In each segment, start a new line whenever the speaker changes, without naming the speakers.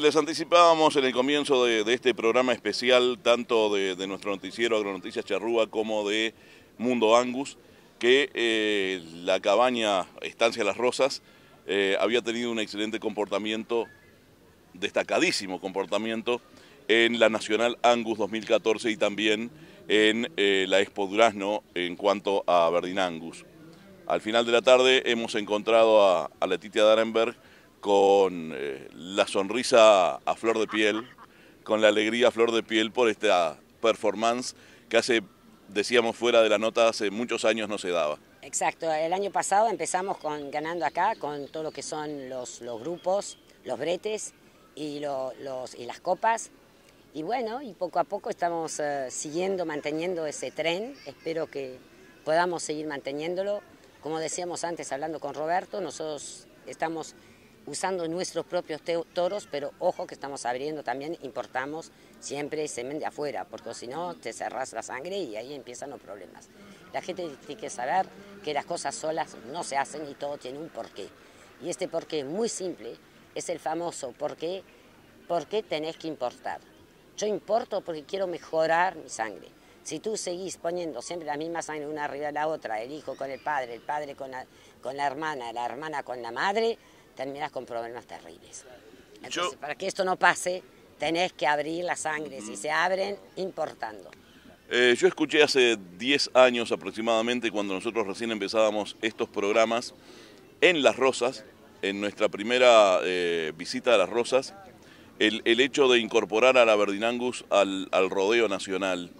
les anticipábamos en el comienzo de, este programa especial, tanto de, nuestro noticiero Agronoticias Charrúa como de Mundo Angus, que eh, la cabaña Estancia Las Rosas eh, había tenido un excelente comportamiento, destacadísimo comportamiento, en la Nacional Angus 2014 y también en eh, la Expo Durazno en cuanto a Berdina Angus. Al final de la tarde hemos encontrado a, a Letitia Darenberg, con eh, la sonrisa a flor de piel, con la alegría a flor de piel por esta performance que hace, decíamos fuera de la nota, hace muchos años no se daba.
Exacto, el año pasado empezamos con ganando acá con todo lo que son los, los grupos, los bretes y, los, y las copas. Y bueno, y poco a poco estamos eh, siguiendo, manteniendo ese tren. Espero que podamos seguir manteniéndolo. Como decíamos antes, hablando con Roberto, nosotros estamos usando nuestros propios toros, pero ojo que estamos abriendo también, importamos siempre semen de afuera, porque si no te cerrás la sangre y ahí empiezan los problemas. La gente tiene que saber que las cosas solas no se hacen y todo tiene un porqué. Y este porqué muy simple es el famoso porqué, ¿por qué tenés que importar? Yo importo porque quiero mejorar mi sangre. Si tú seguís poniendo siempre la misma sangre una arriba a la otra, el hijo con el padre, el padre con la, con la hermana, la hermana con la madre, terminas con problemas terribles. para que esto no pase, tenés que abrir la sangre y se abren importando.
Eh, yo escuché hace 10 años aproximadamente, cuando nosotros recién empezábamos estos programas, en Las Rosas, en nuestra primera eh, visita a Las Rosas, el, hecho de incorporar a la Verdinangus al, rodeo nacional.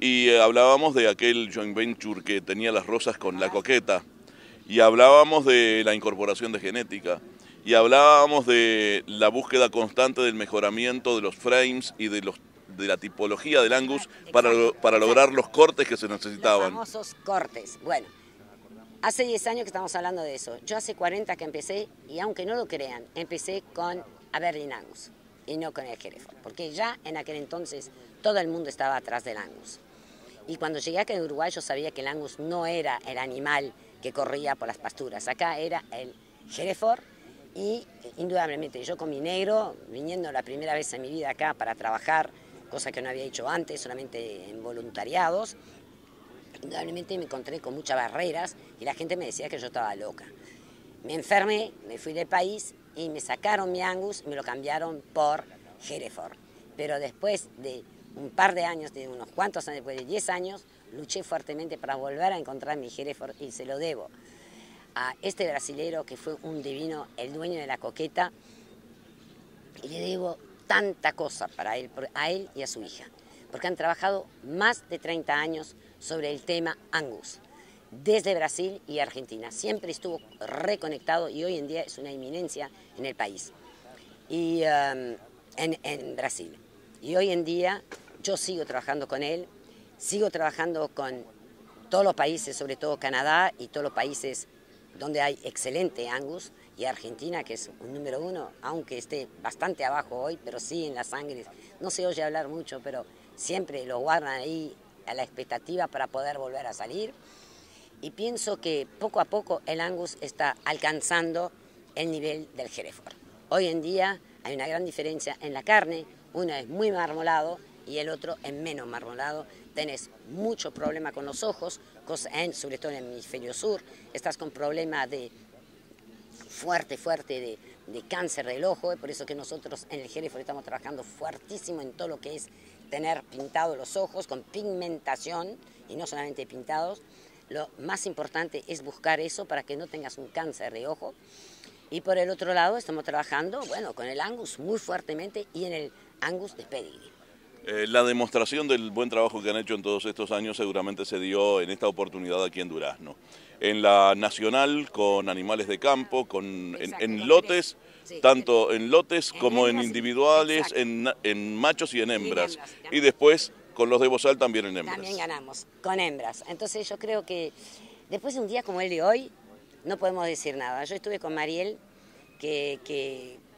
Y eh, hablábamos de aquel joint venture que tenía Las Rosas con La ah. Coqueta y hablábamos de la incorporación de genética y hablábamos de la búsqueda constante del mejoramiento de los frames y de los de la tipología del Angus para, lograr los cortes que se necesitaban. Los
famosos cortes. Bueno, hace 10 años que estamos hablando de eso. Yo hace 40 que empecé, y aunque no lo crean, empecé con Aberdeen Angus y no con el Hereford, porque ya en aquel entonces todo el mundo estaba atrás del Angus. Y cuando llegué acá en Uruguay yo sabía que el Angus no era el animal que corría por las pasturas. Acá era el Hereford y indudablemente yo con mi negro, viniendo la primera vez en mi vida acá para trabajar, cosa que no había hecho antes, solamente en voluntariados, indudablemente me encontré con muchas barreras y la gente me decía que yo estaba loca. Me enfermé, me fui del país y me sacaron mi Angus y me lo cambiaron por Hereford. Pero después de un par de años, unos cuantos años, después de 10 años, luché fuertemente para volver a encontrar mi Hereford y se lo debo a este brasilero que fue un divino, el dueño de la coqueta, le debo tanta cosa para él, a él y a su hija, porque han trabajado más de 30 años sobre el tema Angus, desde Brasil y Argentina. Siempre estuvo reconectado y hoy en día es una eminencia en el país, y um, en, en Brasil. Y hoy en día yo sigo trabajando con él, sigo trabajando con todos los países, sobre todo Canadá y todos los países donde hay excelente Angus y Argentina, que es un número uno, aunque esté bastante abajo hoy, pero sí en la sangre. No se oye hablar mucho, pero siempre lo guardan ahí a la expectativa para poder volver a salir. Y pienso que poco a poco el Angus está alcanzando el nivel del Hereford. Hoy en día hay una gran diferencia en la carne, uno es muy marmolado y el otro en menos marmolado. Tenés mucho problema con los ojos, sobre todo en el hemisferio sur. Estás con problemas de fuerte, fuerte de, cáncer del ojo, es por eso que nosotros en el Hereford estamos trabajando fuertísimo en todo lo que es tener pintados los ojos con pigmentación y no solamente pintados. Lo más importante es buscar eso para que no tengas un cáncer de ojo. Y por el otro lado estamos trabajando, bueno, con el Angus muy fuertemente y en el Angus de Pedigree.
Eh, la demostración del buen trabajo que han hecho en todos estos años seguramente se dio en esta oportunidad aquí en Durazno. En la nacional, con animales de campo, con, en, lotes, tanto en lotes como en individuales, en, en machos y en hembras. Y después con los de Bozal también en hembras. También
ganamos, con hembras. Entonces yo creo que después de un día como el de hoy, no podemos decir nada. Yo estuve con Mariel, que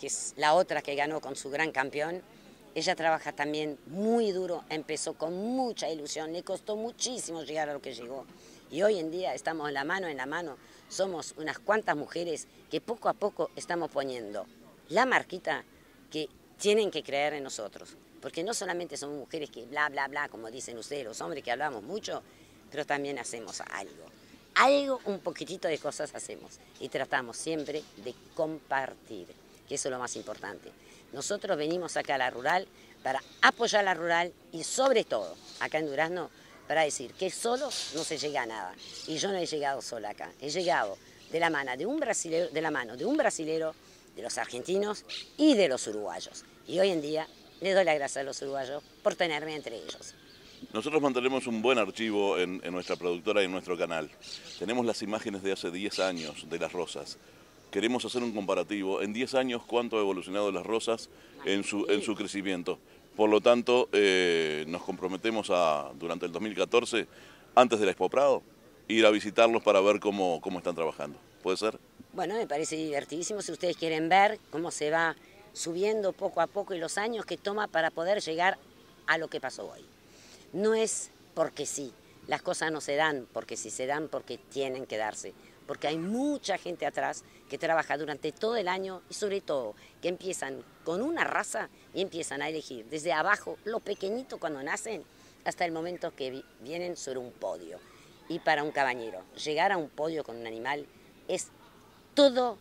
es la otra que ganó con su gran campeón, ella trabaja también muy duro, empezó con mucha ilusión, le costó muchísimo llegar a lo que llegó. Y hoy en día estamos en la mano en la mano, somos unas cuantas mujeres que poco a poco estamos poniendo la marquita que tienen que creer en nosotros. Porque no solamente somos mujeres que bla, bla, bla, como dicen ustedes, los hombres que hablamos mucho, pero también hacemos algo. Algo, un poquitito de cosas hacemos y tratamos siempre de compartir eso es lo más importante. Nosotros venimos acá a la rural para apoyar la rural y sobre todo, acá en Durazno, para decir que solo no se llega a nada. Y yo no he llegado solo acá, he llegado de la mano de un brasilero, de, la mano de, un brasilero de los argentinos y de los uruguayos. Y hoy en día le doy la gracia a los uruguayos por tenerme entre ellos.
Nosotros mantenemos un buen archivo en, en nuestra productora y en nuestro canal. Tenemos las imágenes de hace 10 años de las rosas queremos hacer un comparativo. En 10 años, ¿cuánto ha evolucionado las rosas en su, en su crecimiento? Por lo tanto, eh, nos comprometemos a, durante el 2014, antes del Expo Prado, ir a visitarlos para ver cómo, cómo están trabajando. ¿Puede ser?
Bueno, me parece divertidísimo. Si ustedes quieren ver cómo se va subiendo poco a poco y los años que toma para poder llegar a lo que pasó hoy. No es porque sí, las cosas no se dan porque sí, se dan porque tienen que darse porque hay mucha gente atrás que trabaja durante todo el año y sobre todo que empiezan con una raza y empiezan a elegir desde abajo, lo pequeñito cuando nacen, hasta el momento que vienen sobre un podio. Y para un cabañero llegar a un podio con un animal es todo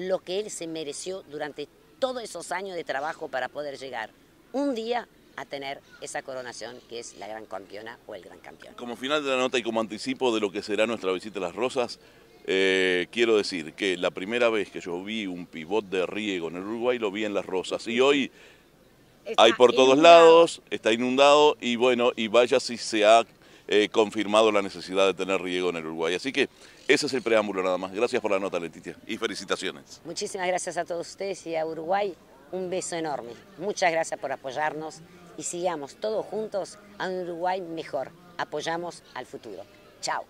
lo que él se mereció durante todos esos años de trabajo para poder llegar un día a tener esa coronación que es la gran campeona o el gran campeón.
Como final de la nota y como anticipo de lo que será nuestra visita a Las Rosas, eh, quiero decir que la primera vez que yo vi un pivot de riego en el Uruguay lo vi en Las Rosas y hoy hay por todos lados, está inundado y bueno, y vaya si se ha eh, confirmado la necesidad de tener riego en el Uruguay. Así que ese es el preámbulo nada más. Gracias por la nota, Leticia, y felicitaciones.
Muchísimas gracias a todos ustedes y a Uruguay. Un beso enorme. Muchas gracias por apoyarnos y sigamos todos juntos a un Uruguay mejor. Apoyamos al futuro. Chao.